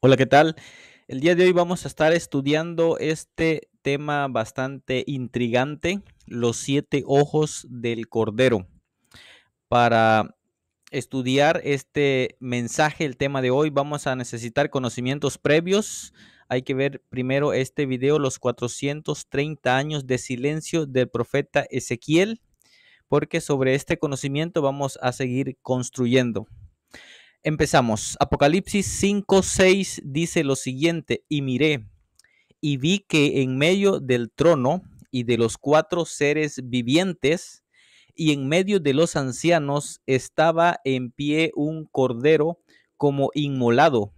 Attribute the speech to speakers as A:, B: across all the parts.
A: Hola, ¿qué tal? El día de hoy vamos a estar estudiando este tema bastante intrigante, los siete ojos del cordero. Para estudiar este mensaje, el tema de hoy, vamos a necesitar conocimientos previos. Hay que ver primero este video, los 430 años de silencio del profeta Ezequiel, porque sobre este conocimiento vamos a seguir construyendo. Empezamos. Apocalipsis 5, 6 dice lo siguiente, y miré, y vi que en medio del trono y de los cuatro seres vivientes, y en medio de los ancianos estaba en pie un cordero como inmolado,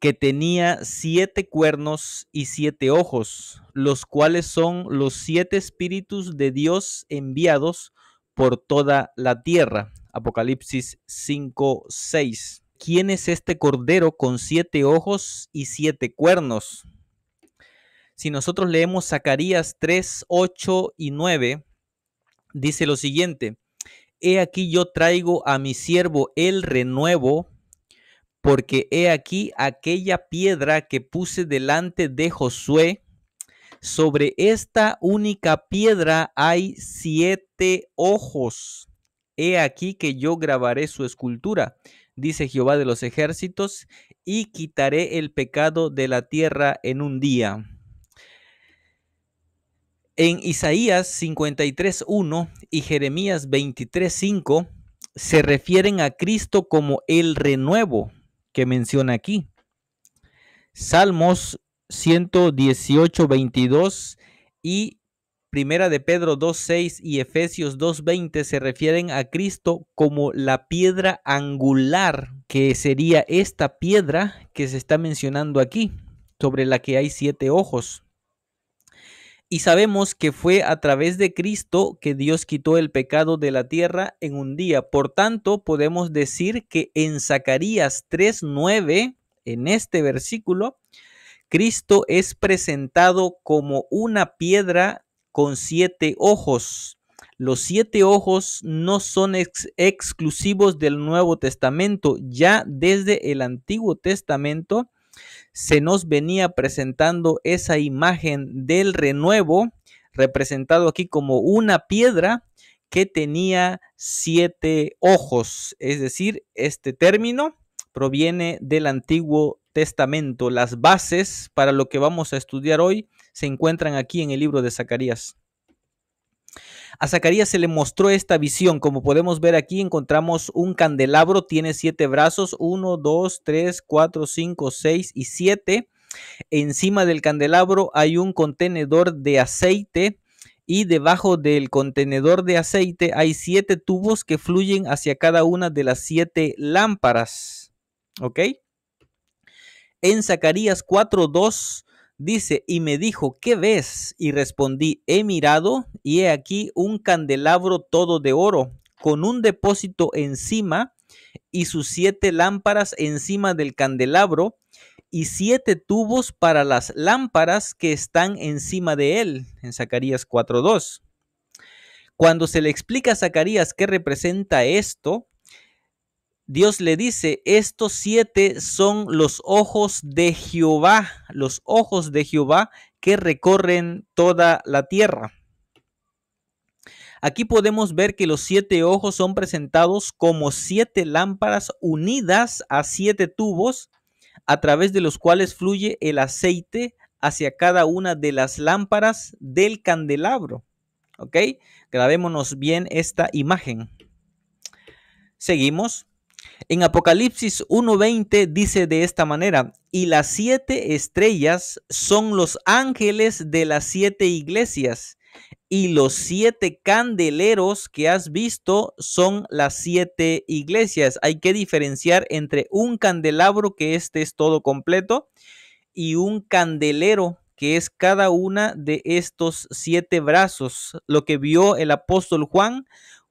A: que tenía siete cuernos y siete ojos, los cuales son los siete espíritus de Dios enviados por toda la tierra. Apocalipsis 5, 6. ¿Quién es este cordero con siete ojos y siete cuernos? Si nosotros leemos Zacarías 3, 8 y 9, dice lo siguiente, He aquí yo traigo a mi siervo el renuevo, porque he aquí aquella piedra que puse delante de Josué, sobre esta única piedra hay siete ojos He aquí que yo grabaré su escultura, dice Jehová de los ejércitos, y quitaré el pecado de la tierra en un día. En Isaías 53.1 y Jeremías 23.5 se refieren a Cristo como el renuevo que menciona aquí. Salmos 118, 22 y Primera de Pedro 2.6 y Efesios 2.20 se refieren a Cristo como la piedra angular, que sería esta piedra que se está mencionando aquí, sobre la que hay siete ojos. Y sabemos que fue a través de Cristo que Dios quitó el pecado de la tierra en un día. Por tanto, podemos decir que en Zacarías 3.9, en este versículo, Cristo es presentado como una piedra con siete ojos. Los siete ojos no son exclusivos del Nuevo Testamento. Ya desde el Antiguo Testamento se nos venía presentando esa imagen del renuevo, representado aquí como una piedra que tenía siete ojos. Es decir, este término proviene del Antiguo Testamento. Las bases para lo que vamos a estudiar hoy se encuentran aquí en el libro de Zacarías. A Zacarías se le mostró esta visión. Como podemos ver aquí, encontramos un candelabro, tiene siete brazos, uno, dos, tres, cuatro, cinco, seis y siete. Encima del candelabro hay un contenedor de aceite y debajo del contenedor de aceite hay siete tubos que fluyen hacia cada una de las siete lámparas. ¿Ok? En Zacarías 4.2 Dice, y me dijo, ¿qué ves? Y respondí, he mirado y he aquí un candelabro todo de oro, con un depósito encima y sus siete lámparas encima del candelabro y siete tubos para las lámparas que están encima de él, en Zacarías 4.2. Cuando se le explica a Zacarías qué representa esto, Dios le dice, estos siete son los ojos de Jehová, los ojos de Jehová que recorren toda la tierra. Aquí podemos ver que los siete ojos son presentados como siete lámparas unidas a siete tubos a través de los cuales fluye el aceite hacia cada una de las lámparas del candelabro. ¿Ok? Grabémonos bien esta imagen. Seguimos. En Apocalipsis 1.20 dice de esta manera, y las siete estrellas son los ángeles de las siete iglesias, y los siete candeleros que has visto son las siete iglesias. Hay que diferenciar entre un candelabro, que este es todo completo, y un candelero, que es cada una de estos siete brazos. Lo que vio el apóstol Juan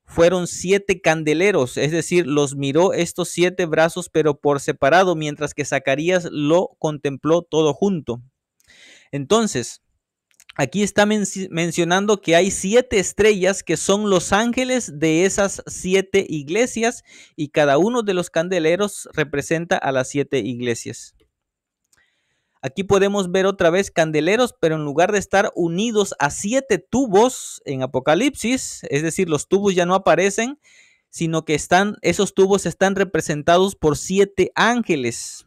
A: fueron siete candeleros, es decir, los miró estos siete brazos, pero por separado, mientras que Zacarías lo contempló todo junto. Entonces, aquí está mencionando que hay siete estrellas que son los ángeles de esas siete iglesias y cada uno de los candeleros representa a las siete iglesias. Aquí podemos ver otra vez candeleros, pero en lugar de estar unidos a siete tubos en Apocalipsis, es decir, los tubos ya no aparecen, sino que están, esos tubos están representados por siete ángeles.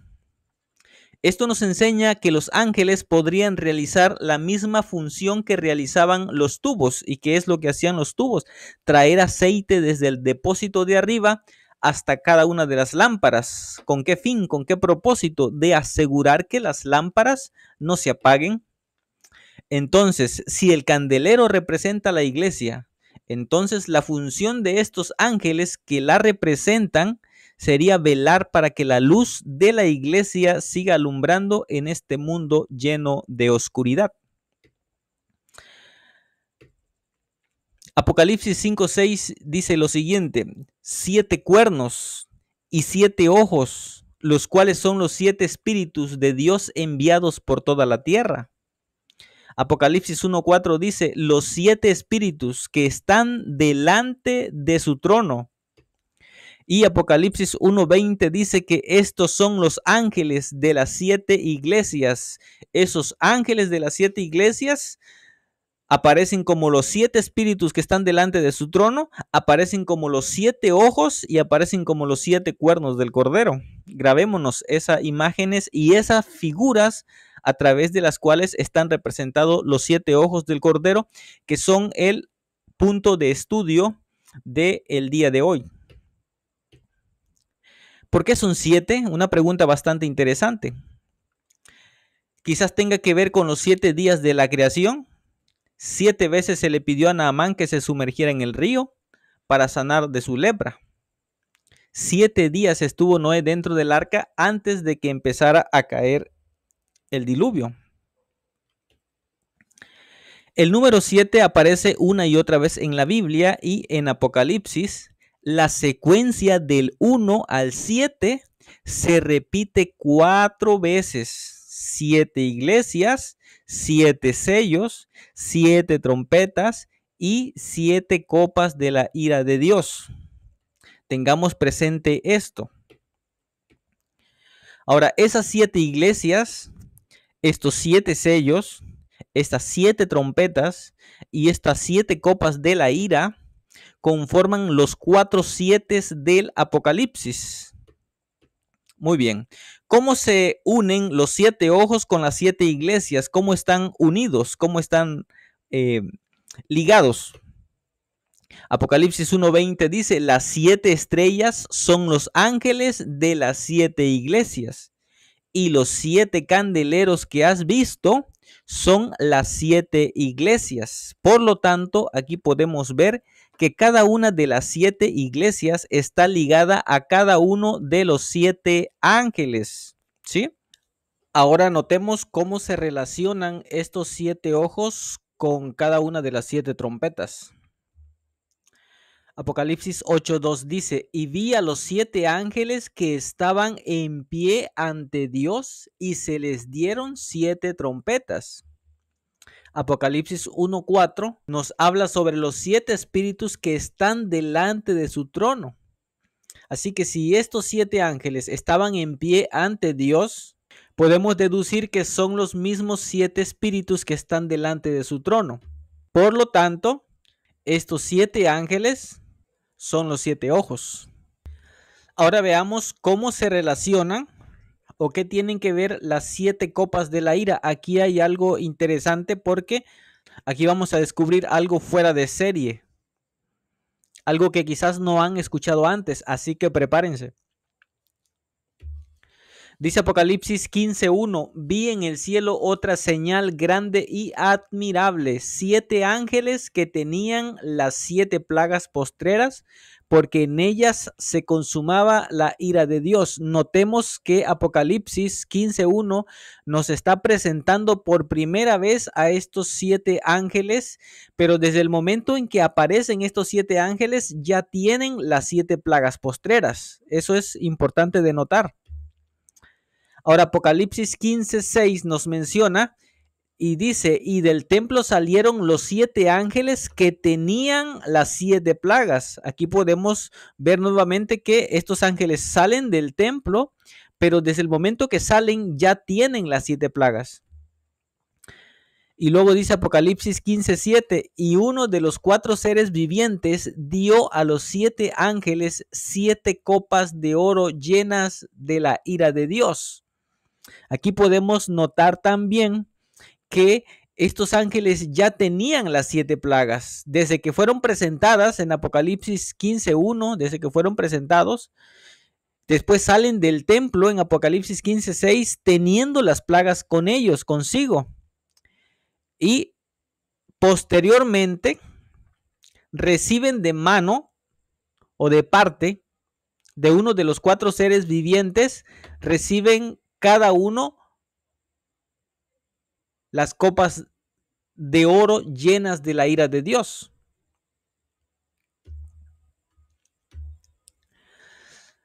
A: Esto nos enseña que los ángeles podrían realizar la misma función que realizaban los tubos y que es lo que hacían los tubos, traer aceite desde el depósito de arriba hasta cada una de las lámparas. ¿Con qué fin? ¿Con qué propósito? De asegurar que las lámparas no se apaguen. Entonces, si el candelero representa la iglesia, entonces la función de estos ángeles que la representan sería velar para que la luz de la iglesia siga alumbrando en este mundo lleno de oscuridad. Apocalipsis 5:6 dice lo siguiente: siete cuernos y siete ojos, los cuales son los siete espíritus de Dios enviados por toda la tierra. Apocalipsis 1.4 dice, los siete espíritus que están delante de su trono. Y Apocalipsis 1.20 dice que estos son los ángeles de las siete iglesias. Esos ángeles de las siete iglesias aparecen como los siete espíritus que están delante de su trono, aparecen como los siete ojos y aparecen como los siete cuernos del cordero. Grabémonos esas imágenes y esas figuras a través de las cuales están representados los siete ojos del cordero, que son el punto de estudio del día de hoy. ¿Por qué son siete? Una pregunta bastante interesante. Quizás tenga que ver con los siete días de la creación, Siete veces se le pidió a Naamán que se sumergiera en el río para sanar de su lepra. Siete días estuvo Noé dentro del arca antes de que empezara a caer el diluvio. El número siete aparece una y otra vez en la Biblia y en Apocalipsis. La secuencia del 1 al 7 se repite cuatro veces siete iglesias, siete sellos, siete trompetas y siete copas de la ira de Dios. Tengamos presente esto. Ahora, esas siete iglesias, estos siete sellos, estas siete trompetas y estas siete copas de la ira conforman los cuatro siete del Apocalipsis. Muy bien, ¿Cómo se unen los siete ojos con las siete iglesias? ¿Cómo están unidos? ¿Cómo están eh, ligados? Apocalipsis 1.20 dice, las siete estrellas son los ángeles de las siete iglesias y los siete candeleros que has visto son las siete iglesias. Por lo tanto, aquí podemos ver que cada una de las siete iglesias está ligada a cada uno de los siete ángeles. ¿Sí? Ahora notemos cómo se relacionan estos siete ojos con cada una de las siete trompetas. Apocalipsis 8:2 dice, y vi a los siete ángeles que estaban en pie ante Dios y se les dieron siete trompetas. Apocalipsis 1.4 nos habla sobre los siete espíritus que están delante de su trono. Así que si estos siete ángeles estaban en pie ante Dios, podemos deducir que son los mismos siete espíritus que están delante de su trono. Por lo tanto, estos siete ángeles son los siete ojos. Ahora veamos cómo se relacionan o qué tienen que ver las siete copas de la ira. Aquí hay algo interesante porque aquí vamos a descubrir algo fuera de serie, algo que quizás no han escuchado antes, así que prepárense. Dice Apocalipsis 15.1, vi en el cielo otra señal grande y admirable, siete ángeles que tenían las siete plagas postreras, porque en ellas se consumaba la ira de Dios. Notemos que Apocalipsis 15.1 nos está presentando por primera vez a estos siete ángeles, pero desde el momento en que aparecen estos siete ángeles ya tienen las siete plagas postreras. Eso es importante de notar. Ahora Apocalipsis 15:6 nos menciona y dice, y del templo salieron los siete ángeles que tenían las siete plagas. Aquí podemos ver nuevamente que estos ángeles salen del templo, pero desde el momento que salen ya tienen las siete plagas. Y luego dice Apocalipsis 15:7, y uno de los cuatro seres vivientes dio a los siete ángeles siete copas de oro llenas de la ira de Dios. Aquí podemos notar también que estos ángeles ya tenían las siete plagas. Desde que fueron presentadas en Apocalipsis 15.1, desde que fueron presentados, después salen del templo en Apocalipsis 15.6 teniendo las plagas con ellos, consigo. Y posteriormente reciben de mano o de parte de uno de los cuatro seres vivientes, reciben cada uno las copas de oro llenas de la ira de Dios.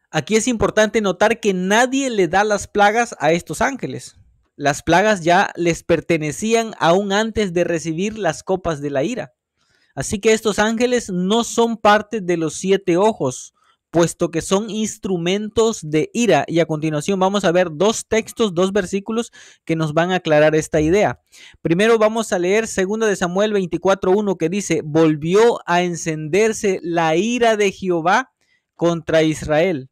A: Aquí es importante notar que nadie le da las plagas a estos ángeles. Las plagas ya les pertenecían aún antes de recibir las copas de la ira. Así que estos ángeles no son parte de los siete ojos puesto que son instrumentos de ira. Y a continuación vamos a ver dos textos, dos versículos que nos van a aclarar esta idea. Primero vamos a leer 2 de Samuel 24:1 que dice, "Volvió a encenderse la ira de Jehová contra Israel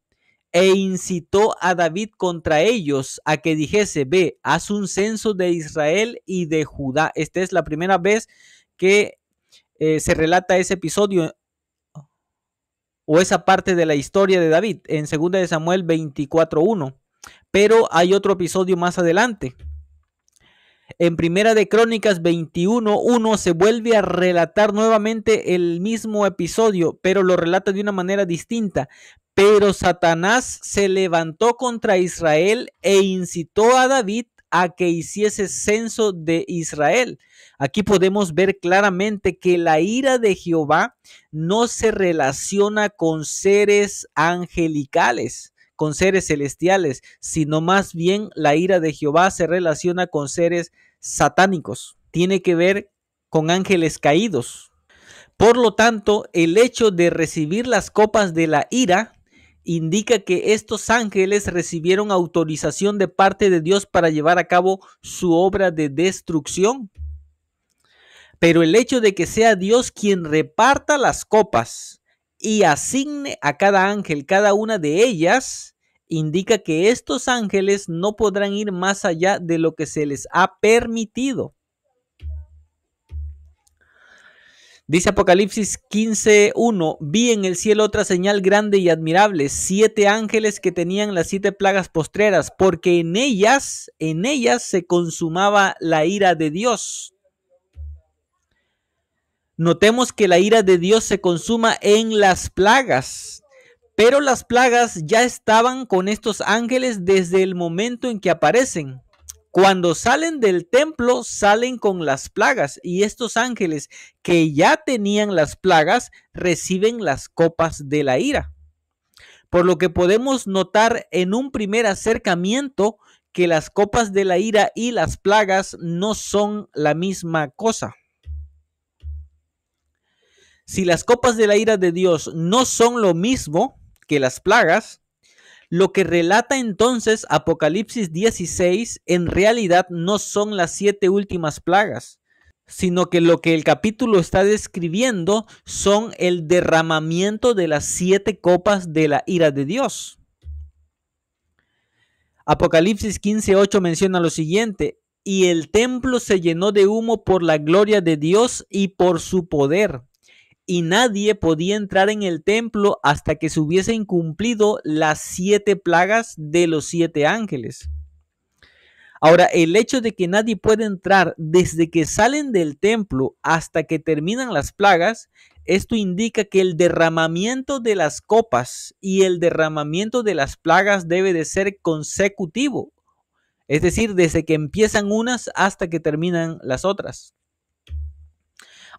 A: e incitó a David contra ellos a que dijese, "Ve, haz un censo de Israel y de Judá." Esta es la primera vez que eh, se relata ese episodio o esa parte de la historia de David en 2 de Samuel 24:1. Pero hay otro episodio más adelante. En Primera de Crónicas 21:1 se vuelve a relatar nuevamente el mismo episodio, pero lo relata de una manera distinta. Pero Satanás se levantó contra Israel e incitó a David a que hiciese censo de Israel. Aquí podemos ver claramente que la ira de Jehová no se relaciona con seres angelicales, con seres celestiales, sino más bien la ira de Jehová se relaciona con seres satánicos. Tiene que ver con ángeles caídos. Por lo tanto, el hecho de recibir las copas de la ira indica que estos ángeles recibieron autorización de parte de Dios para llevar a cabo su obra de destrucción. Pero el hecho de que sea Dios quien reparta las copas y asigne a cada ángel cada una de ellas, indica que estos ángeles no podrán ir más allá de lo que se les ha permitido. Dice Apocalipsis 15.1, vi en el cielo otra señal grande y admirable, siete ángeles que tenían las siete plagas postreras, porque en ellas, en ellas se consumaba la ira de Dios. Notemos que la ira de Dios se consuma en las plagas, pero las plagas ya estaban con estos ángeles desde el momento en que aparecen. Cuando salen del templo, salen con las plagas y estos ángeles que ya tenían las plagas reciben las copas de la ira. Por lo que podemos notar en un primer acercamiento que las copas de la ira y las plagas no son la misma cosa. Si las copas de la ira de Dios no son lo mismo que las plagas, lo que relata entonces Apocalipsis 16 en realidad no son las siete últimas plagas, sino que lo que el capítulo está describiendo son el derramamiento de las siete copas de la ira de Dios. Apocalipsis 15:8 menciona lo siguiente, y el templo se llenó de humo por la gloria de Dios y por su poder y nadie podía entrar en el templo hasta que se hubiesen cumplido las siete plagas de los siete ángeles. Ahora, el hecho de que nadie puede entrar desde que salen del templo hasta que terminan las plagas, esto indica que el derramamiento de las copas y el derramamiento de las plagas debe de ser consecutivo, es decir, desde que empiezan unas hasta que terminan las otras.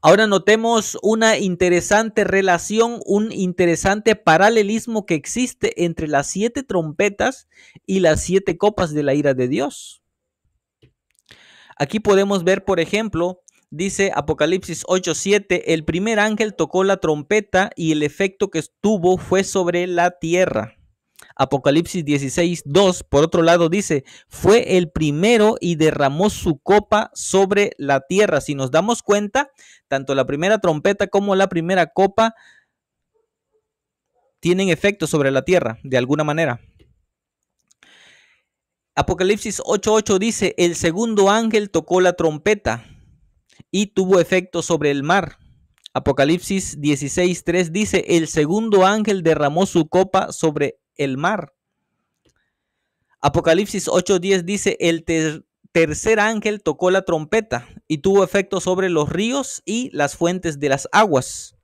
A: Ahora notemos una interesante relación, un interesante paralelismo que existe entre las siete trompetas y las siete copas de la ira de Dios. Aquí podemos ver, por ejemplo, dice Apocalipsis 8:7, el primer ángel tocó la trompeta y el efecto que tuvo fue sobre la tierra. Apocalipsis 16, 2, por otro lado dice, fue el primero y derramó su copa sobre la tierra. Si nos damos cuenta, tanto la primera trompeta como la primera copa tienen efecto sobre la tierra, de alguna manera. Apocalipsis 8:8 dice, el segundo ángel tocó la trompeta y tuvo efecto sobre el mar. Apocalipsis 16:3 dice, el segundo ángel derramó su copa sobre el mar. Apocalipsis 8:10 dice, el tercer ángel tocó la trompeta y tuvo efecto sobre los ríos y las fuentes de las aguas.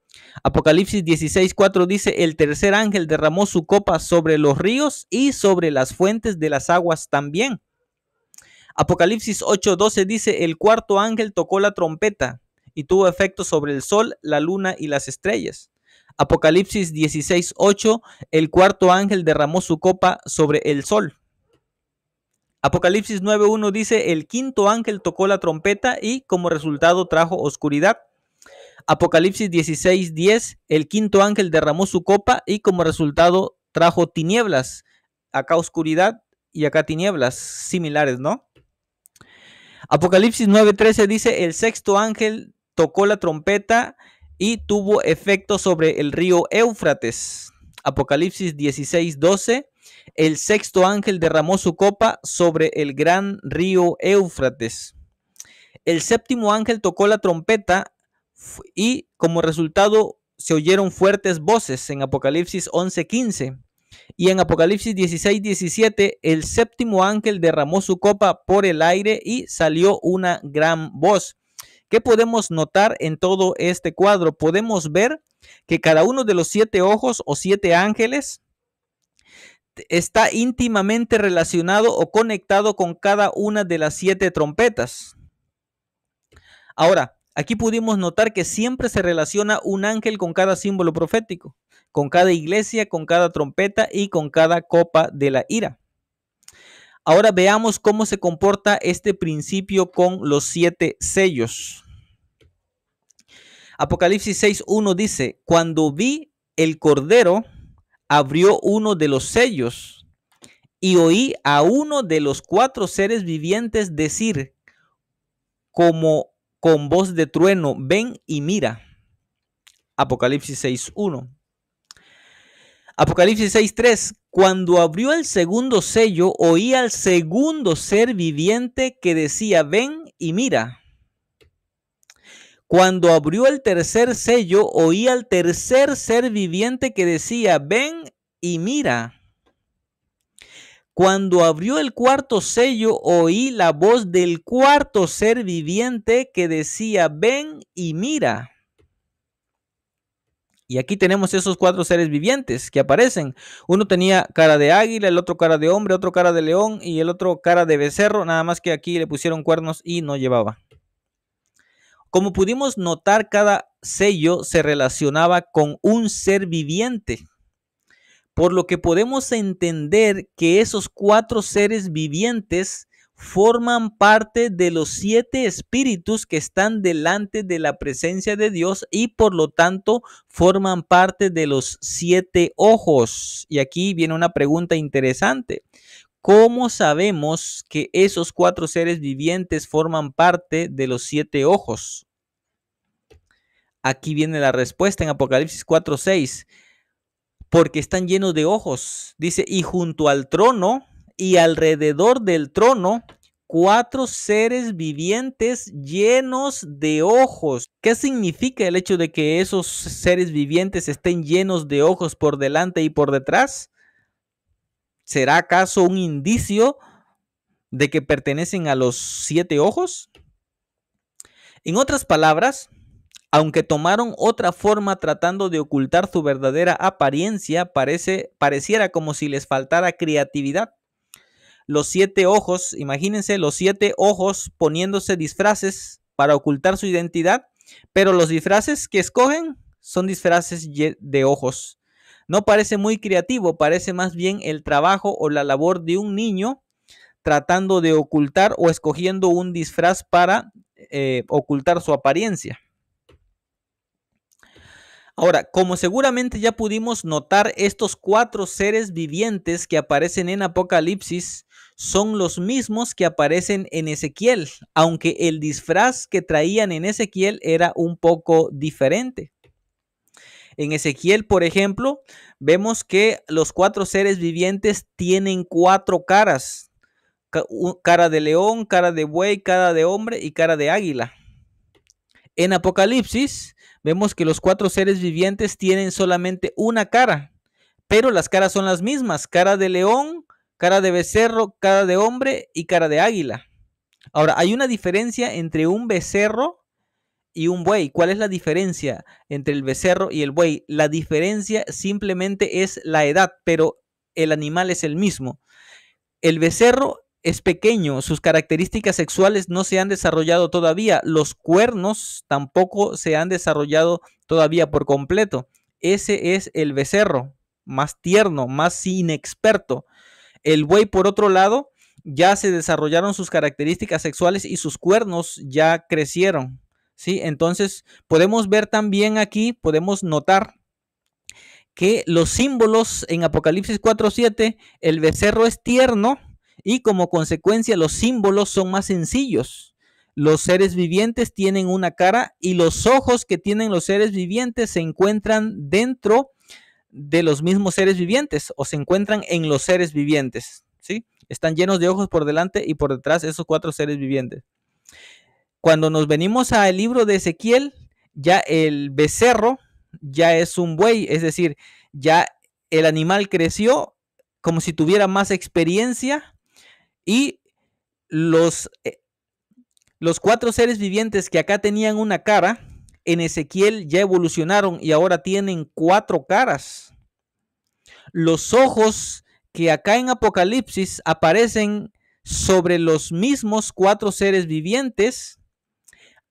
A: Apocalipsis 16:4 dice, el tercer ángel derramó su copa sobre los ríos y sobre las fuentes de las aguas también. Apocalipsis 8:12 dice, el cuarto ángel tocó la trompeta y tuvo efecto sobre el sol, la luna y las estrellas. Apocalipsis 16:8, el cuarto ángel derramó su copa sobre el sol. Apocalipsis 9:1 dice, el quinto ángel tocó la trompeta y como resultado trajo oscuridad. Apocalipsis 16:10, el quinto ángel derramó su copa y como resultado trajo tinieblas. Acá oscuridad y acá tinieblas, similares, ¿no? Apocalipsis 9:13 dice, el sexto ángel tocó la trompeta y tuvo efecto sobre el río Éufrates. Apocalipsis 16.12 El sexto ángel derramó su copa sobre el gran río Éufrates. El séptimo ángel tocó la trompeta y como resultado se oyeron fuertes voces en Apocalipsis 11:15. Y en Apocalipsis 16, el séptimo ángel derramó su copa por el aire y salió una gran voz ¿Qué podemos notar en todo este cuadro? Podemos ver que cada uno de los siete ojos o siete ángeles está íntimamente relacionado o conectado con cada una de las siete trompetas. Ahora, aquí pudimos notar que siempre se relaciona un ángel con cada símbolo profético, con cada iglesia, con cada trompeta y con cada copa de la ira. Ahora veamos cómo se comporta este principio con los siete sellos. Apocalipsis 6.1 dice, cuando vi el cordero, abrió uno de los sellos y oí a uno de los cuatro seres vivientes decir, como con voz de trueno, ven y mira. Apocalipsis 6.1. Apocalipsis 6.3. Cuando abrió el segundo sello, oí al segundo ser viviente que decía, ven y mira. Cuando abrió el tercer sello, oí al tercer ser viviente que decía, ven y mira. Cuando abrió el cuarto sello, oí la voz del cuarto ser viviente que decía, ven y mira. Y aquí tenemos esos cuatro seres vivientes que aparecen. Uno tenía cara de águila, el otro cara de hombre, otro cara de león y el otro cara de becerro, nada más que aquí le pusieron cuernos y no llevaba. Como pudimos notar, cada sello se relacionaba con un ser viviente, por lo que podemos entender que esos cuatro seres vivientes forman parte de los siete espíritus que están delante de la presencia de Dios y por lo tanto forman parte de los siete ojos. Y aquí viene una pregunta interesante. ¿Cómo sabemos que esos cuatro seres vivientes forman parte de los siete ojos? Aquí viene la respuesta en Apocalipsis 4:6. Porque están llenos de ojos. Dice, y junto al trono y alrededor del trono cuatro seres vivientes llenos de ojos. ¿Qué significa el hecho de que esos seres vivientes estén llenos de ojos por delante y por detrás? ¿Será acaso un indicio de que pertenecen a los siete ojos? En otras palabras, aunque tomaron otra forma tratando de ocultar su verdadera apariencia, parece, pareciera como si les faltara creatividad los siete ojos, imagínense los siete ojos poniéndose disfraces para ocultar su identidad, pero los disfraces que escogen son disfraces de ojos. No parece muy creativo, parece más bien el trabajo o la labor de un niño tratando de ocultar o escogiendo un disfraz para eh, ocultar su apariencia. Ahora, como seguramente ya pudimos notar, estos cuatro seres vivientes que aparecen en Apocalipsis son los mismos que aparecen en Ezequiel, aunque el disfraz que traían en Ezequiel era un poco diferente. En Ezequiel, por ejemplo, vemos que los cuatro seres vivientes tienen cuatro caras. Cara de león, cara de buey, cara de hombre y cara de águila. En Apocalipsis vemos que los cuatro seres vivientes tienen solamente una cara, pero las caras son las mismas. Cara de león, cara de becerro, cara de hombre y cara de águila. Ahora, hay una diferencia entre un becerro y un buey. ¿Cuál es la diferencia entre el becerro y el buey? La diferencia simplemente es la edad, pero el animal es el mismo. El becerro es pequeño, sus características sexuales no se han desarrollado todavía, los cuernos tampoco se han desarrollado todavía por completo. Ese es el becerro, más tierno, más inexperto. El buey, por otro lado, ya se desarrollaron sus características sexuales y sus cuernos ya crecieron. ¿sí? Entonces, podemos ver también aquí, podemos notar que los símbolos en Apocalipsis 4.7, el becerro es tierno y como consecuencia los símbolos son más sencillos. Los seres vivientes tienen una cara y los ojos que tienen los seres vivientes se encuentran dentro de los mismos seres vivientes o se encuentran en los seres vivientes, ¿sí? Están llenos de ojos por delante y por detrás esos cuatro seres vivientes. Cuando nos venimos al libro de Ezequiel, ya el becerro ya es un buey, es decir, ya el animal creció como si tuviera más experiencia y los, eh, los cuatro seres vivientes que acá tenían una cara, en Ezequiel ya evolucionaron y ahora tienen cuatro caras. Los ojos que acá en Apocalipsis aparecen sobre los mismos cuatro seres vivientes.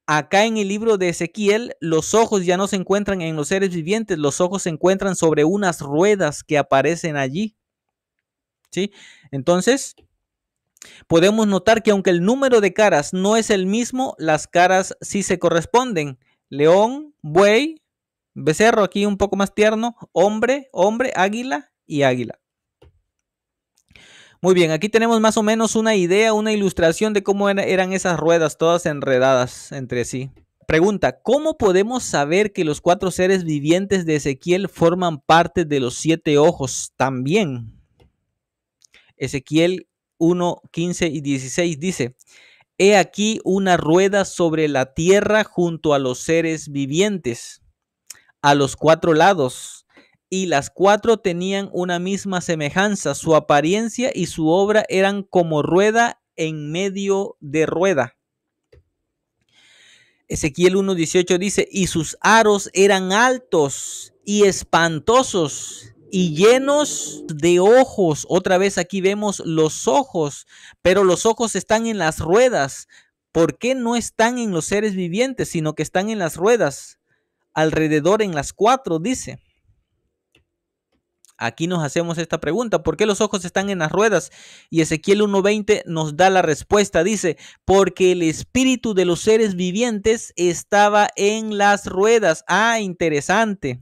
A: Acá en el libro de Ezequiel, los ojos ya no se encuentran en los seres vivientes, los ojos se encuentran sobre unas ruedas que aparecen allí. ¿Sí? Entonces, podemos notar que aunque el número de caras no es el mismo, las caras sí se corresponden león, buey, becerro aquí un poco más tierno, hombre, hombre, águila y águila. Muy bien, aquí tenemos más o menos una idea, una ilustración de cómo eran esas ruedas todas enredadas entre sí. Pregunta, ¿cómo podemos saber que los cuatro seres vivientes de Ezequiel forman parte de los siete ojos también? Ezequiel 1, 15 y 16 dice, He aquí una rueda sobre la tierra junto a los seres vivientes, a los cuatro lados, y las cuatro tenían una misma semejanza, su apariencia y su obra eran como rueda en medio de rueda. Ezequiel 1.18 dice, y sus aros eran altos y espantosos, y llenos de ojos. Otra vez aquí vemos los ojos, pero los ojos están en las ruedas. ¿Por qué no están en los seres vivientes, sino que están en las ruedas? Alrededor en las cuatro, dice. Aquí nos hacemos esta pregunta, ¿por qué los ojos están en las ruedas? Y Ezequiel 1.20 nos da la respuesta, dice, porque el espíritu de los seres vivientes estaba en las ruedas. Ah, interesante.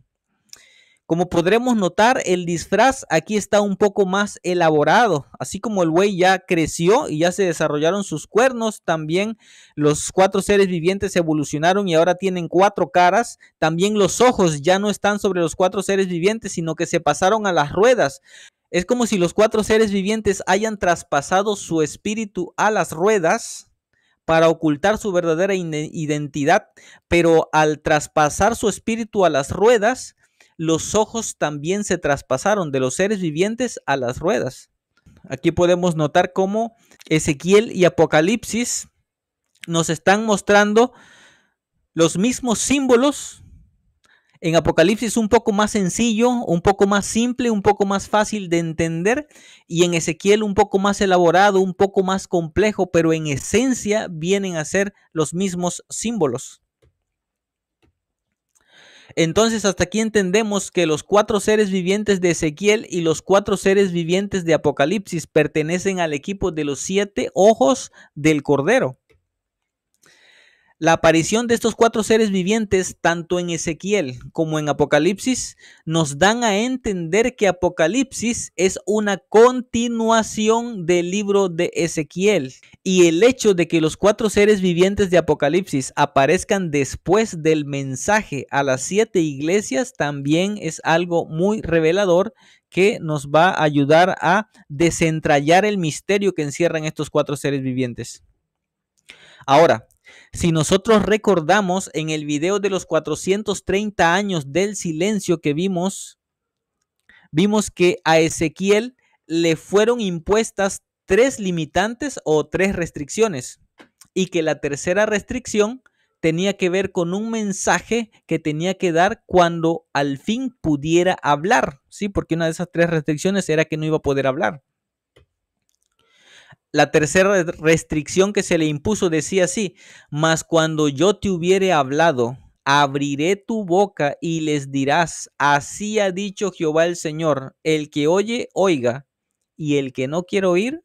A: Como podremos notar, el disfraz aquí está un poco más elaborado. Así como el buey ya creció y ya se desarrollaron sus cuernos, también los cuatro seres vivientes evolucionaron y ahora tienen cuatro caras. También los ojos ya no están sobre los cuatro seres vivientes, sino que se pasaron a las ruedas. Es como si los cuatro seres vivientes hayan traspasado su espíritu a las ruedas para ocultar su verdadera identidad, pero al traspasar su espíritu a las ruedas, los ojos también se traspasaron de los seres vivientes a las ruedas. Aquí podemos notar cómo Ezequiel y Apocalipsis nos están mostrando los mismos símbolos. En Apocalipsis un poco más sencillo, un poco más simple, un poco más fácil de entender y en Ezequiel un poco más elaborado, un poco más complejo, pero en esencia vienen a ser los mismos símbolos. Entonces hasta aquí entendemos que los cuatro seres vivientes de Ezequiel y los cuatro seres vivientes de Apocalipsis pertenecen al equipo de los siete ojos del Cordero. La aparición de estos cuatro seres vivientes, tanto en Ezequiel como en Apocalipsis, nos dan a entender que Apocalipsis es una continuación del libro de Ezequiel. Y el hecho de que los cuatro seres vivientes de Apocalipsis aparezcan después del mensaje a las siete iglesias también es algo muy revelador que nos va a ayudar a desentrañar el misterio que encierran estos cuatro seres vivientes. Ahora, si nosotros recordamos en el video de los 430 años del silencio que vimos, vimos que a Ezequiel le fueron impuestas tres limitantes o tres restricciones y que la tercera restricción tenía que ver con un mensaje que tenía que dar cuando al fin pudiera hablar, ¿sí? Porque una de esas tres restricciones era que no iba a poder hablar. La tercera restricción que se le impuso decía así, mas cuando yo te hubiere hablado, abriré tu boca y les dirás, así ha dicho Jehová el Señor, el que oye, oiga, y el que no quiere oír,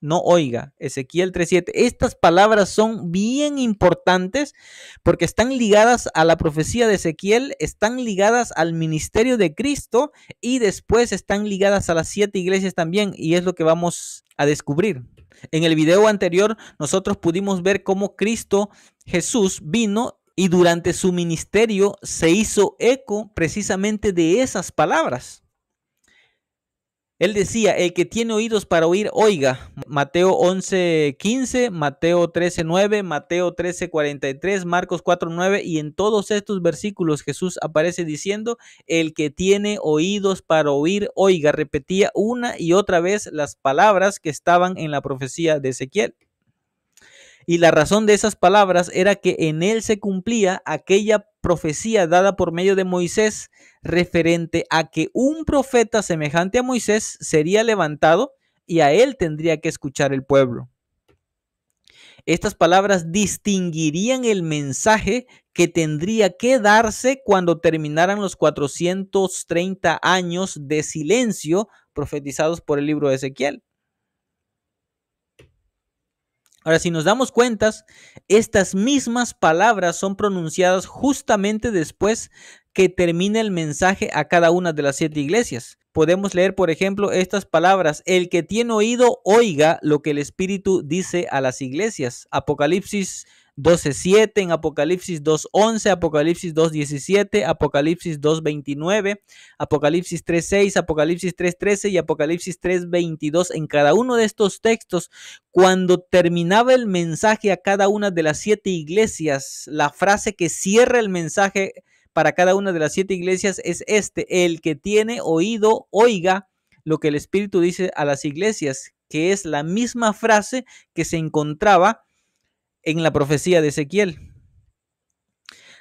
A: no oiga. Ezequiel 3.7. Estas palabras son bien importantes porque están ligadas a la profecía de Ezequiel, están ligadas al ministerio de Cristo y después están ligadas a las siete iglesias también y es lo que vamos a descubrir. En el video anterior nosotros pudimos ver cómo Cristo Jesús vino y durante su ministerio se hizo eco precisamente de esas palabras. Él decía, el que tiene oídos para oír, oiga. Mateo 11, 15, Mateo 13, 9, Mateo 13, 43, Marcos 4, 9. Y en todos estos versículos Jesús aparece diciendo, el que tiene oídos para oír, oiga. Repetía una y otra vez las palabras que estaban en la profecía de Ezequiel. Y la razón de esas palabras era que en él se cumplía aquella profecía dada por medio de Moisés referente a que un profeta semejante a Moisés sería levantado y a él tendría que escuchar el pueblo. Estas palabras distinguirían el mensaje que tendría que darse cuando terminaran los 430 años de silencio profetizados por el libro de Ezequiel. Ahora, si nos damos cuenta, estas mismas palabras son pronunciadas justamente después que termina el mensaje a cada una de las siete iglesias. Podemos leer, por ejemplo, estas palabras, el que tiene oído, oiga lo que el Espíritu dice a las iglesias. Apocalipsis 12.7, en Apocalipsis 2.11, Apocalipsis 2.17, Apocalipsis 2.29, Apocalipsis 3.6, Apocalipsis 3.13 y Apocalipsis 3.22. En cada uno de estos textos, cuando terminaba el mensaje a cada una de las siete iglesias, la frase que cierra el mensaje para cada una de las siete iglesias es este, el que tiene oído, oiga lo que el Espíritu dice a las iglesias, que es la misma frase que se encontraba en la profecía de Ezequiel.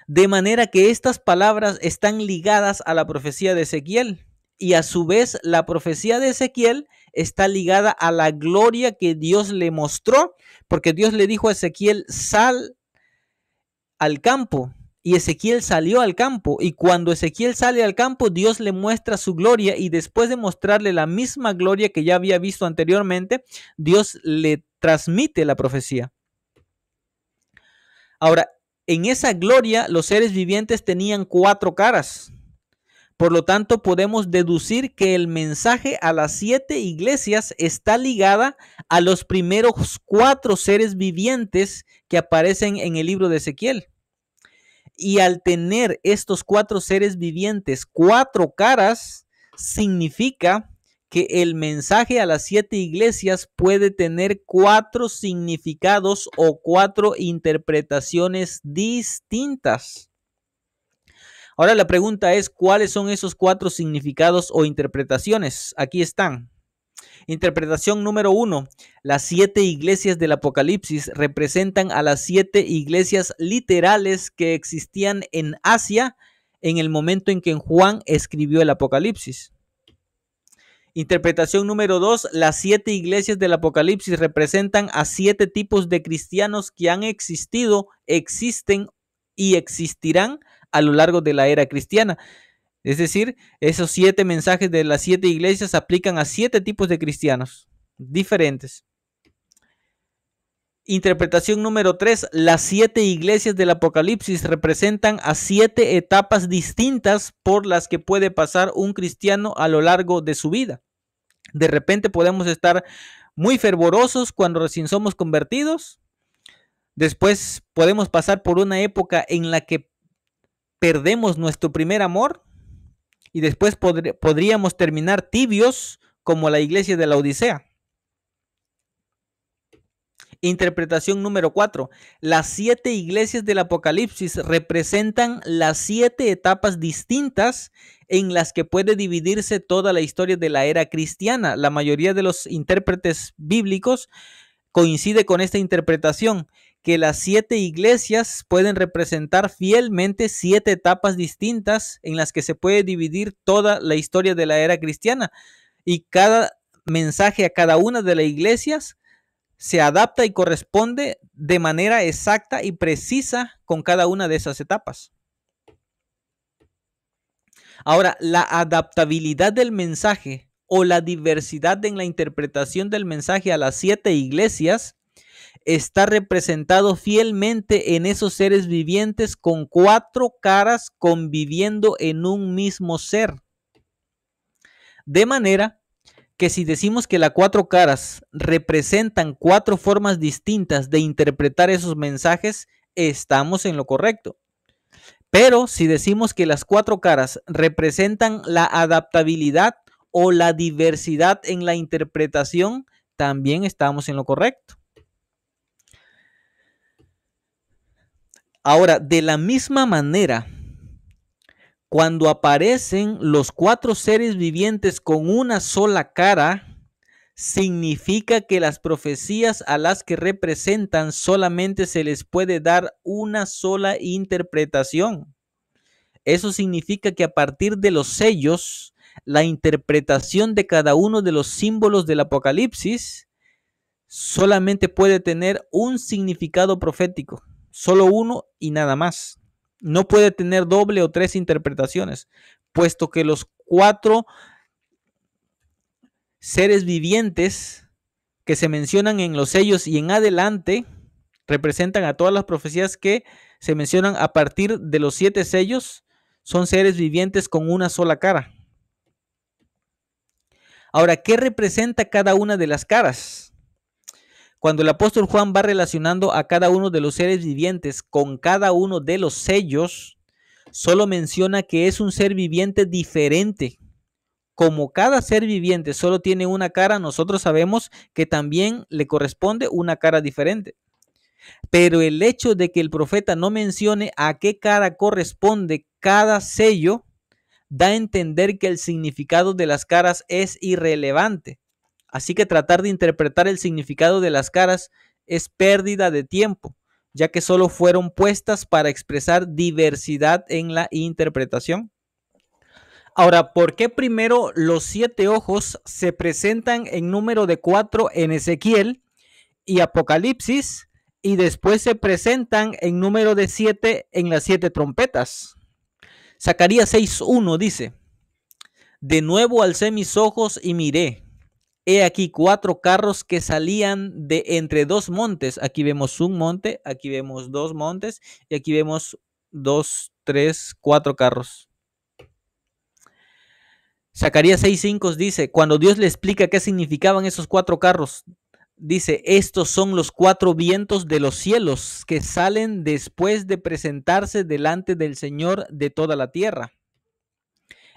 A: De manera que estas palabras están ligadas a la profecía de Ezequiel y a su vez la profecía de Ezequiel está ligada a la gloria que Dios le mostró, porque Dios le dijo a Ezequiel, sal al campo y Ezequiel salió al campo, y cuando Ezequiel sale al campo, Dios le muestra su gloria, y después de mostrarle la misma gloria que ya había visto anteriormente, Dios le transmite la profecía. Ahora, en esa gloria los seres vivientes tenían cuatro caras. Por lo tanto, podemos deducir que el mensaje a las siete iglesias está ligada a los primeros cuatro seres vivientes que aparecen en el libro de Ezequiel. Y al tener estos cuatro seres vivientes, cuatro caras, significa que el mensaje a las siete iglesias puede tener cuatro significados o cuatro interpretaciones distintas. Ahora la pregunta es, ¿cuáles son esos cuatro significados o interpretaciones? Aquí están. Interpretación número uno. Las siete iglesias del Apocalipsis representan a las siete iglesias literales que existían en Asia en el momento en que Juan escribió el Apocalipsis. Interpretación número dos. Las siete iglesias del Apocalipsis representan a siete tipos de cristianos que han existido, existen y existirán a lo largo de la era cristiana. Es decir, esos siete mensajes de las siete iglesias aplican a siete tipos de cristianos diferentes. Interpretación número tres, las siete iglesias del Apocalipsis representan a siete etapas distintas por las que puede pasar un cristiano a lo largo de su vida. De repente podemos estar muy fervorosos cuando recién somos convertidos. Después podemos pasar por una época en la que perdemos nuestro primer amor y después podríamos terminar tibios como la iglesia de la Odisea. Interpretación número 4. Las siete iglesias del Apocalipsis representan las siete etapas distintas en las que puede dividirse toda la historia de la era cristiana. La mayoría de los intérpretes bíblicos coincide con esta interpretación que las siete iglesias pueden representar fielmente siete etapas distintas en las que se puede dividir toda la historia de la era cristiana y cada mensaje a cada una de las iglesias se adapta y corresponde de manera exacta y precisa con cada una de esas etapas. Ahora, la adaptabilidad del mensaje o la diversidad en la interpretación del mensaje a las siete iglesias está representado fielmente en esos seres vivientes con cuatro caras conviviendo en un mismo ser. De manera que si decimos que las cuatro caras representan cuatro formas distintas de interpretar esos mensajes, estamos en lo correcto. Pero si decimos que las cuatro caras representan la adaptabilidad o la diversidad en la interpretación, también estamos en lo correcto. Ahora, de la misma manera, cuando aparecen los cuatro seres vivientes con una sola cara, significa que las profecías a las que representan solamente se les puede dar una sola interpretación. Eso significa que a partir de los sellos, la interpretación de cada uno de los símbolos del Apocalipsis solamente puede tener un significado profético solo uno y nada más. No puede tener doble o tres interpretaciones, puesto que los cuatro seres vivientes que se mencionan en los sellos y en adelante representan a todas las profecías que se mencionan a partir de los siete sellos, son seres vivientes con una sola cara. Ahora, ¿qué representa cada una de las caras? Cuando el apóstol Juan va relacionando a cada uno de los seres vivientes con cada uno de los sellos, solo menciona que es un ser viviente diferente. Como cada ser viviente solo tiene una cara, nosotros sabemos que también le corresponde una cara diferente. Pero el hecho de que el profeta no mencione a qué cara corresponde cada sello, da a entender que el significado de las caras es irrelevante. Así que tratar de interpretar el significado de las caras es pérdida de tiempo, ya que solo fueron puestas para expresar diversidad en la interpretación. Ahora, ¿por qué primero los siete ojos se presentan en número de cuatro en Ezequiel y Apocalipsis y después se presentan en número de siete en las siete trompetas? Zacarías 6.1 dice, De nuevo alcé mis ojos y miré, He aquí cuatro carros que salían de entre dos montes. Aquí vemos un monte, aquí vemos dos montes y aquí vemos dos, tres, cuatro carros. Zacarías 6.5 dice, cuando Dios le explica qué significaban esos cuatro carros, dice, estos son los cuatro vientos de los cielos que salen después de presentarse delante del Señor de toda la tierra.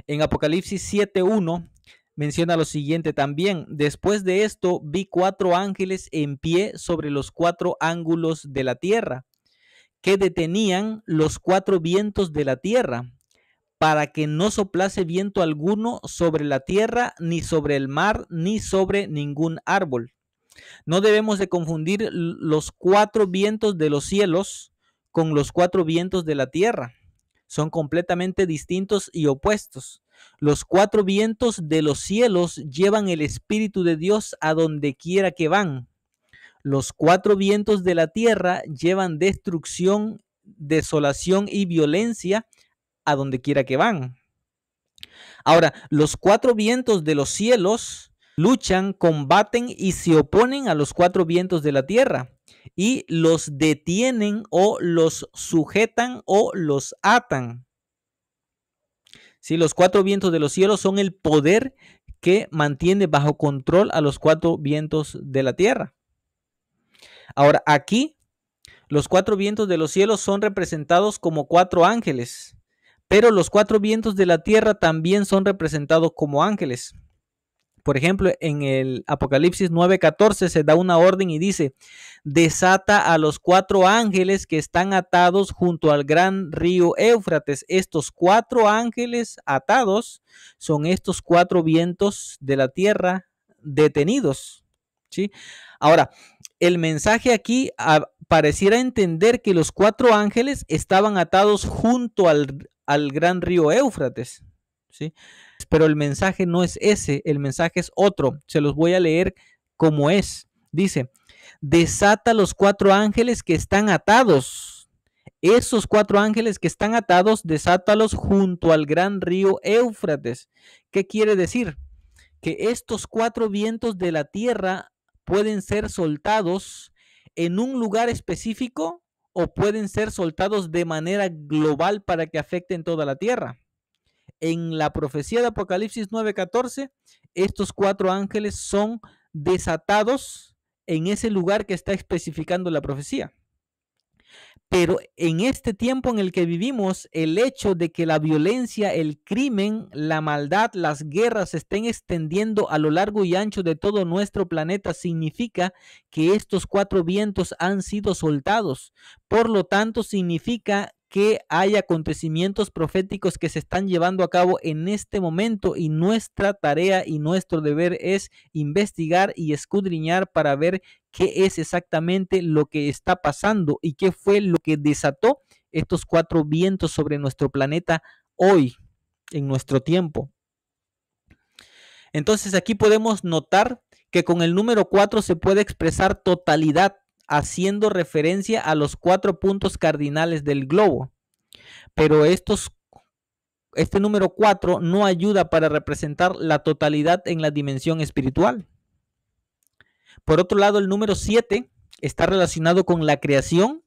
A: En Apocalipsis 7.1 menciona lo siguiente también. Después de esto vi cuatro ángeles en pie sobre los cuatro ángulos de la tierra, que detenían los cuatro vientos de la tierra, para que no soplase viento alguno sobre la tierra, ni sobre el mar, ni sobre ningún árbol. No debemos de confundir los cuatro vientos de los cielos con los cuatro vientos de la tierra. Son completamente distintos y opuestos. Los cuatro vientos de los cielos llevan el Espíritu de Dios a donde quiera que van. Los cuatro vientos de la tierra llevan destrucción, desolación y violencia a donde quiera que van. Ahora, los cuatro vientos de los cielos luchan, combaten y se oponen a los cuatro vientos de la tierra y los detienen o los sujetan o los atan. Si Los cuatro vientos de los cielos son el poder que mantiene bajo control a los cuatro vientos de la tierra. Ahora, aquí los cuatro vientos de los cielos son representados como cuatro ángeles, pero los cuatro vientos de la tierra también son representados como ángeles. Por ejemplo, en el Apocalipsis 9:14 se da una orden y dice, desata a los cuatro ángeles que están atados junto al gran río Éufrates. Estos cuatro ángeles atados son estos cuatro vientos de la tierra detenidos. ¿sí? Ahora, el mensaje aquí ah, pareciera entender que los cuatro ángeles estaban atados junto al, al gran río Éufrates. ¿sí? pero el mensaje no es ese, el mensaje es otro. Se los voy a leer como es. Dice, desata los cuatro ángeles que están atados. Esos cuatro ángeles que están atados, desátalos junto al gran río Éufrates. ¿Qué quiere decir? Que estos cuatro vientos de la tierra pueden ser soltados en un lugar específico o pueden ser soltados de manera global para que afecten toda la tierra en la profecía de Apocalipsis 9:14, estos cuatro ángeles son desatados en ese lugar que está especificando la profecía. Pero en este tiempo en el que vivimos, el hecho de que la violencia, el crimen, la maldad, las guerras se estén extendiendo a lo largo y ancho de todo nuestro planeta significa que estos cuatro vientos han sido soltados. Por lo tanto, significa que hay acontecimientos proféticos que se están llevando a cabo en este momento y nuestra tarea y nuestro deber es investigar y escudriñar para ver qué es exactamente lo que está pasando y qué fue lo que desató estos cuatro vientos sobre nuestro planeta hoy, en nuestro tiempo. Entonces aquí podemos notar que con el número 4 se puede expresar totalidad, haciendo referencia a los cuatro puntos cardinales del globo. Pero estos, este número 4 no ayuda para representar la totalidad en la dimensión espiritual. Por otro lado, el número 7 está relacionado con la creación,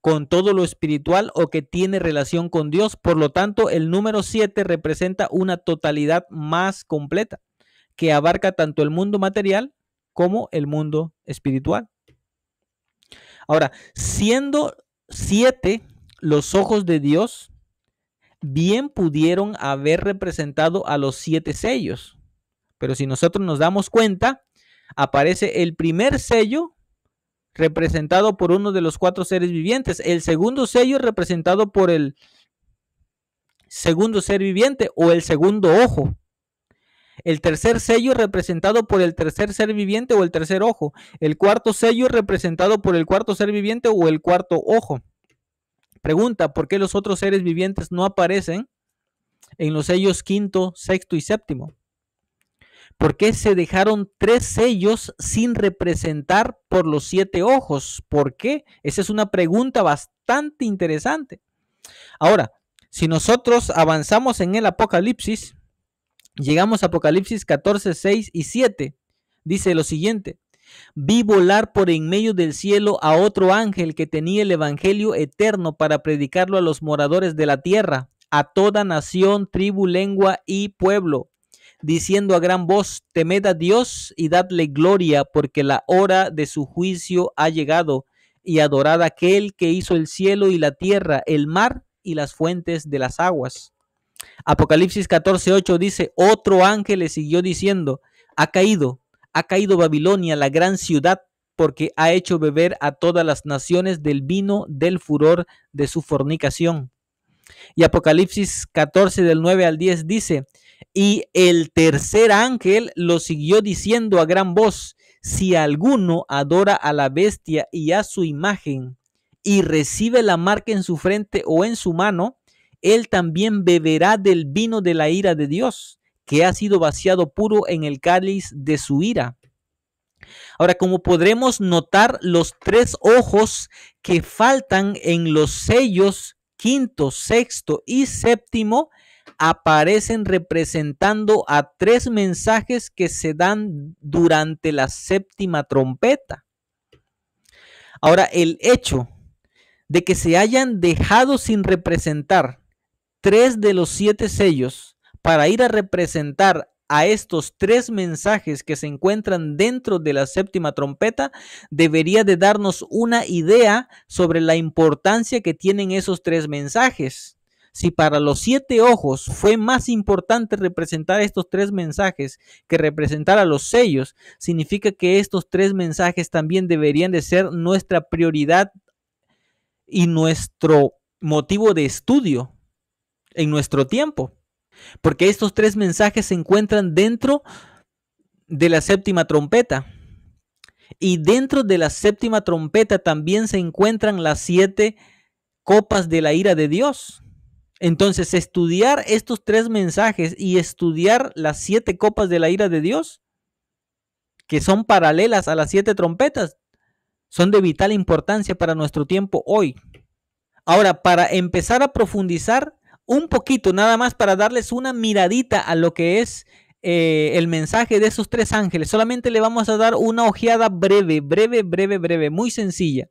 A: con todo lo espiritual o que tiene relación con Dios. Por lo tanto, el número 7 representa una totalidad más completa que abarca tanto el mundo material como el mundo espiritual. Ahora, siendo siete los ojos de Dios, bien pudieron haber representado a los siete sellos. Pero si nosotros nos damos cuenta, aparece el primer sello representado por uno de los cuatro seres vivientes, el segundo sello representado por el segundo ser viviente o el segundo ojo, el tercer sello representado por el tercer ser viviente o el tercer ojo. El cuarto sello representado por el cuarto ser viviente o el cuarto ojo. Pregunta, ¿por qué los otros seres vivientes no aparecen en los sellos quinto, sexto y séptimo? ¿Por qué se dejaron tres sellos sin representar por los siete ojos? ¿Por qué? Esa es una pregunta bastante interesante. Ahora, si nosotros avanzamos en el Apocalipsis, Llegamos a Apocalipsis 14, 6 y 7. Dice lo siguiente. Vi volar por en medio del cielo a otro ángel que tenía el Evangelio eterno para predicarlo a los moradores de la tierra, a toda nación, tribu, lengua y pueblo, diciendo a gran voz, temed a Dios y dadle gloria, porque la hora de su juicio ha llegado, y adorad a aquel que hizo el cielo y la tierra, el mar y las fuentes de las aguas. Apocalipsis 14:8 dice, otro ángel le siguió diciendo, ha caído, ha caído Babilonia, la gran ciudad, porque ha hecho beber a todas las naciones del vino del furor de su fornicación. Y Apocalipsis 14 del 9 al 10 dice, y el tercer ángel lo siguió diciendo a gran voz, si alguno adora a la bestia y a su imagen y recibe la marca en su frente o en su mano, él también beberá del vino de la ira de Dios, que ha sido vaciado puro en el cáliz de su ira. Ahora, como podremos notar, los tres ojos que faltan en los sellos quinto, sexto y séptimo aparecen representando a tres mensajes que se dan durante la séptima trompeta. Ahora, el hecho de que se hayan dejado sin representar tres de los siete sellos para ir a representar a estos tres mensajes que se encuentran dentro de la séptima trompeta, debería de darnos una idea sobre la importancia que tienen esos tres mensajes. Si para los siete ojos fue más importante representar estos tres mensajes que representar a los sellos, significa que estos tres mensajes también deberían de ser nuestra prioridad y nuestro motivo de estudio en nuestro tiempo. Porque estos tres mensajes se encuentran dentro de la séptima trompeta. Y dentro de la séptima trompeta también se encuentran las siete copas de la ira de Dios. Entonces, estudiar estos tres mensajes y estudiar las siete copas de la ira de Dios, que son paralelas a las siete trompetas, son de vital importancia para nuestro tiempo hoy. Ahora, para empezar a profundizar, un poquito nada más para darles una miradita a lo que es eh, el mensaje de esos tres ángeles. Solamente le vamos a dar una ojeada breve, breve, breve, breve, muy sencilla.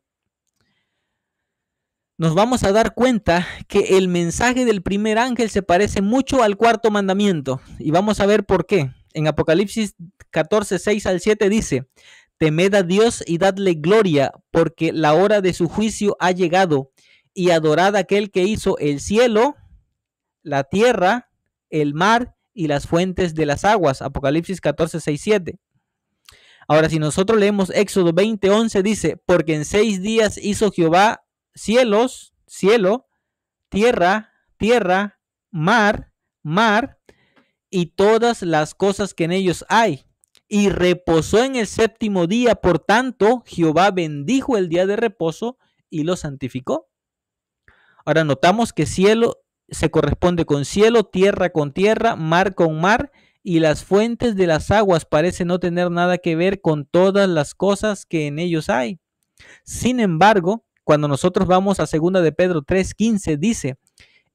A: Nos vamos a dar cuenta que el mensaje del primer ángel se parece mucho al cuarto mandamiento. Y vamos a ver por qué. En Apocalipsis 14, 6 al 7 dice, Temed a Dios y dadle gloria, porque la hora de su juicio ha llegado, y adorad a aquel que hizo el cielo, la tierra, el mar y las fuentes de las aguas. Apocalipsis 14, 6, 7. Ahora, si nosotros leemos Éxodo 20, 11, dice, porque en seis días hizo Jehová cielos, cielo, tierra, tierra, mar, mar, y todas las cosas que en ellos hay. Y reposó en el séptimo día, por tanto, Jehová bendijo el día de reposo y lo santificó. Ahora notamos que cielo se corresponde con cielo, tierra con tierra, mar con mar, y las fuentes de las aguas parece no tener nada que ver con todas las cosas que en ellos hay. Sin embargo, cuando nosotros vamos a segunda de Pedro 3:15 dice,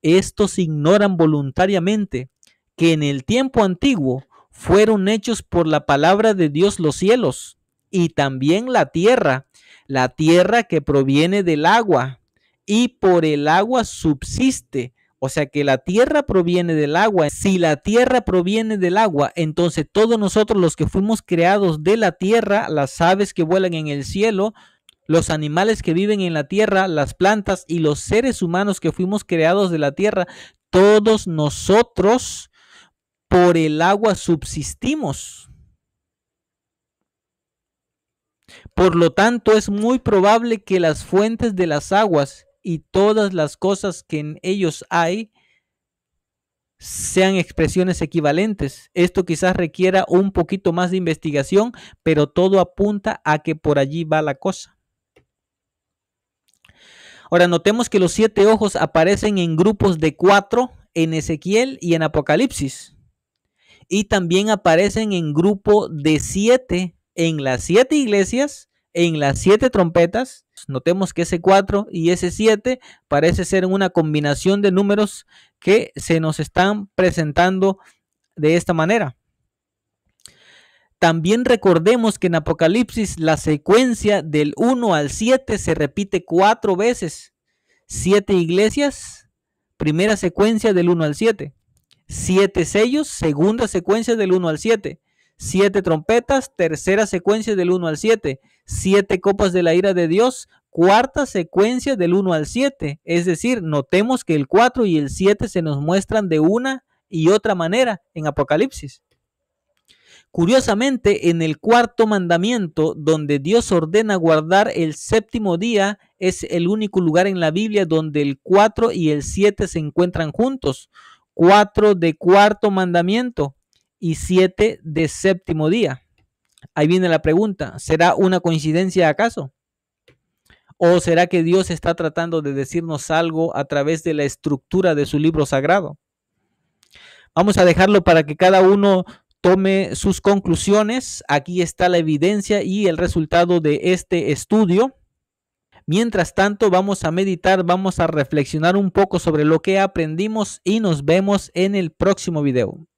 A: estos ignoran voluntariamente que en el tiempo antiguo fueron hechos por la palabra de Dios los cielos y también la tierra, la tierra que proviene del agua y por el agua subsiste o sea que la tierra proviene del agua. Si la tierra proviene del agua, entonces todos nosotros los que fuimos creados de la tierra, las aves que vuelan en el cielo, los animales que viven en la tierra, las plantas y los seres humanos que fuimos creados de la tierra, todos nosotros por el agua subsistimos. Por lo tanto, es muy probable que las fuentes de las aguas y todas las cosas que en ellos hay sean expresiones equivalentes. Esto quizás requiera un poquito más de investigación, pero todo apunta a que por allí va la cosa. Ahora, notemos que los siete ojos aparecen en grupos de cuatro en Ezequiel y en Apocalipsis. Y también aparecen en grupo de siete en las siete iglesias en las siete trompetas. Notemos que ese 4 y ese 7 parece ser una combinación de números que se nos están presentando de esta manera. También recordemos que en Apocalipsis la secuencia del 1 al 7 se repite cuatro veces. Siete iglesias, primera secuencia del 1 al 7. Siete sellos, segunda secuencia del 1 al 7. Siete trompetas, tercera secuencia del 1 al 7 siete copas de la ira de Dios, cuarta secuencia del 1 al 7. Es decir, notemos que el 4 y el 7 se nos muestran de una y otra manera en Apocalipsis. Curiosamente, en el cuarto mandamiento, donde Dios ordena guardar el séptimo día, es el único lugar en la Biblia donde el 4 y el 7 se encuentran juntos. 4 de cuarto mandamiento y 7 de séptimo día. Ahí viene la pregunta, ¿será una coincidencia acaso? ¿O será que Dios está tratando de decirnos algo a través de la estructura de su libro sagrado? Vamos a dejarlo para que cada uno tome sus conclusiones. Aquí está la evidencia y el resultado de este estudio. Mientras tanto, vamos a meditar, vamos a reflexionar un poco sobre lo que aprendimos y nos vemos en el próximo video.